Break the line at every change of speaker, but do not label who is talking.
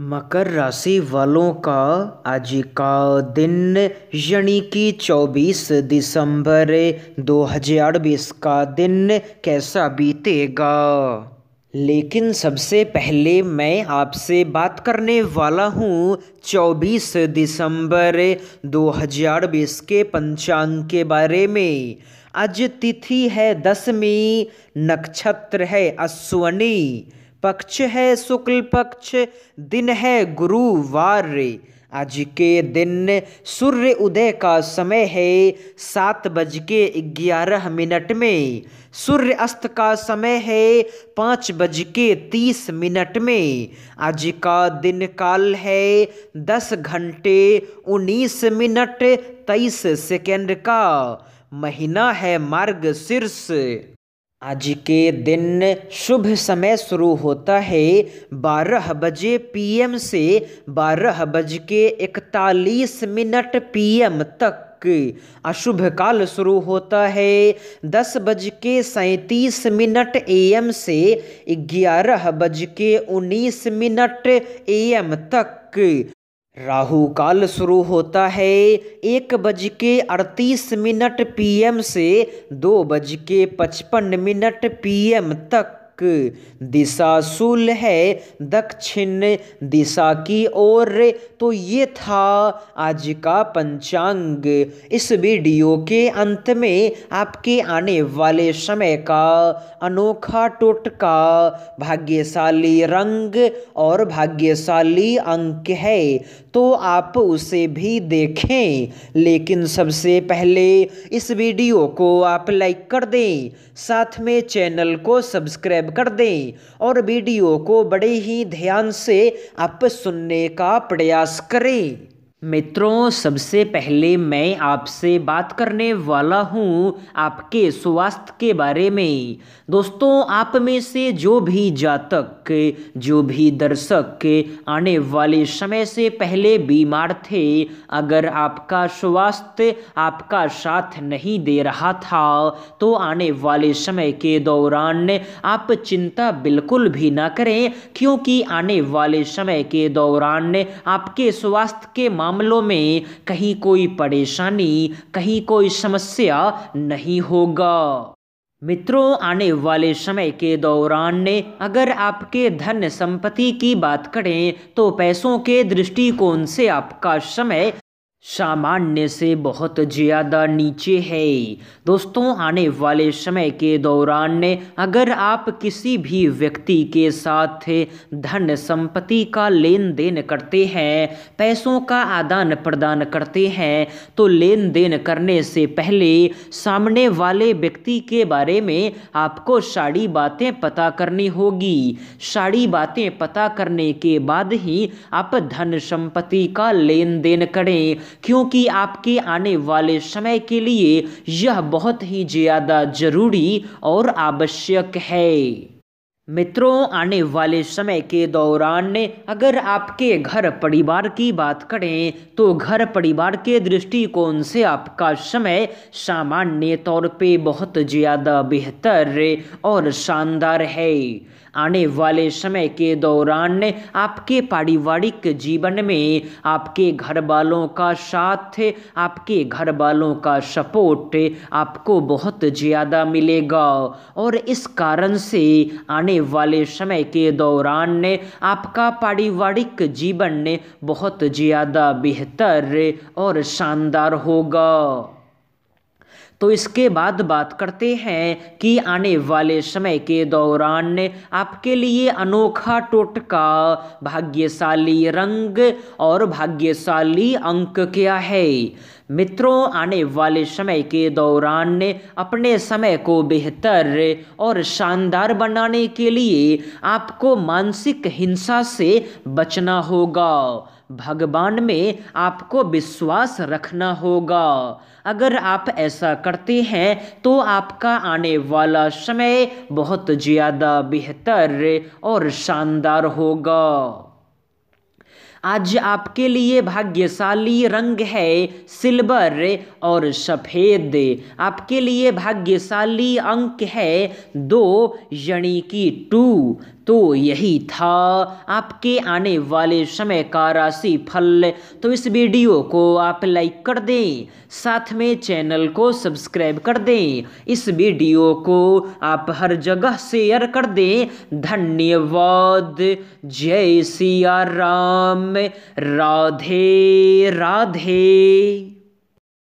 मकर राशि वालों का आज का दिन यानी कि 24 दिसंबर 2020 का दिन कैसा बीतेगा लेकिन सबसे पहले मैं आपसे बात करने वाला हूँ 24 दिसंबर 2020 के पंचांग के बारे में आज तिथि है दसवीं नक्षत्र है अश्वनी पक्ष है शुक्ल पक्ष दिन है गुरुवार आज के दिन सूर्य उदय का समय है सात बज के ग्यारह मिनट में सूर्य अस्त का समय है पाँच बज के तीस मिनट में आज का दिन काल है दस घंटे उन्नीस मिनट तेईस सेकेंड का महीना है मार्ग शीर्ष आज के दिन शुभ समय शुरू होता है 12 बजे पीएम से 12 बज के इकतालीस मिनट पीएम तक अशुभ काल शुरू होता है दस बज के सैंतीस मिनट एम से ग्यारह बज के उन्नीस मिनट एम तक राहु काल शुरू होता है एक बज के अड़तीस मिनट पीएम से दो बज के पचपन मिनट पीएम तक तक दिशा सुल है दक्षिण दिशा की ओर तो ये था आज का पंचांग इस वीडियो के अंत में आपके आने वाले समय का अनोखा टोटका भाग्यशाली रंग और भाग्यशाली अंक है तो आप उसे भी देखें लेकिन सबसे पहले इस वीडियो को आप लाइक कर दें साथ में चैनल को सब्सक्राइब सब्सक्राइब कर दें और वीडियो को बड़े ही ध्यान से आप सुनने का प्रयास करें मित्रों सबसे पहले मैं आपसे बात करने वाला हूँ आपके स्वास्थ्य के बारे में दोस्तों आप में से जो भी जातक जो भी दर्शक आने वाले समय से पहले बीमार थे अगर आपका स्वास्थ्य आपका साथ नहीं दे रहा था तो आने वाले समय के दौरान आप चिंता बिल्कुल भी ना करें क्योंकि आने वाले समय के दौरान आपके स्वास्थ्य के मामलों में कहीं कोई परेशानी कहीं कोई समस्या नहीं होगा मित्रों आने वाले समय के दौरान ने अगर आपके धन संपत्ति की बात करें तो पैसों के दृष्टिकोण से आपका समय सामान्य से बहुत ज़्यादा नीचे है दोस्तों आने वाले समय के दौरान अगर आप किसी भी व्यक्ति के साथ धन संपत्ति का लेन देन करते हैं पैसों का आदान प्रदान करते हैं तो लेन देन करने से पहले सामने वाले व्यक्ति के बारे में आपको सारी बातें पता करनी होगी सारी बातें पता करने के बाद ही आप धन संपत्ति का लेन देन करें क्योंकि आपके आने वाले समय के लिए यह बहुत ही ज़्यादा ज़रूरी और आवश्यक है मित्रों आने वाले समय के दौरान अगर आपके घर परिवार की बात करें तो घर परिवार के दृष्टिकोण से आपका समय सामान्य तौर पे बहुत ज़्यादा बेहतर और शानदार है आने वाले समय के दौरान आपके पारिवारिक जीवन में आपके घर वालों का साथ आपके घर वालों का सपोर्ट आपको बहुत ज़्यादा मिलेगा और इस कारण से आने आने वाले समय के दौरान ने आपका पारिवारिक जीवन ने बहुत ज़्यादा बेहतर और शानदार होगा तो इसके बाद बात करते हैं कि आने वाले समय के दौरान आपके लिए अनोखा टोटका भाग्यशाली रंग और भाग्यशाली अंक क्या है मित्रों आने वाले समय के दौरान अपने समय को बेहतर और शानदार बनाने के लिए आपको मानसिक हिंसा से बचना होगा भगवान में आपको विश्वास रखना होगा अगर आप ऐसा करते हैं तो आपका आने वाला समय बहुत ज़्यादा बेहतर और शानदार होगा आज आपके लिए भाग्यशाली रंग है सिल्वर और सफ़ेद आपके लिए भाग्यशाली अंक है दो यानी कि टू तो यही था आपके आने वाले समय का राशि फल तो इस वीडियो को आप लाइक कर दें साथ में चैनल को सब्सक्राइब कर दें इस वीडियो को आप हर जगह शेयर कर दें धन्यवाद जय सिया राम राधे राधे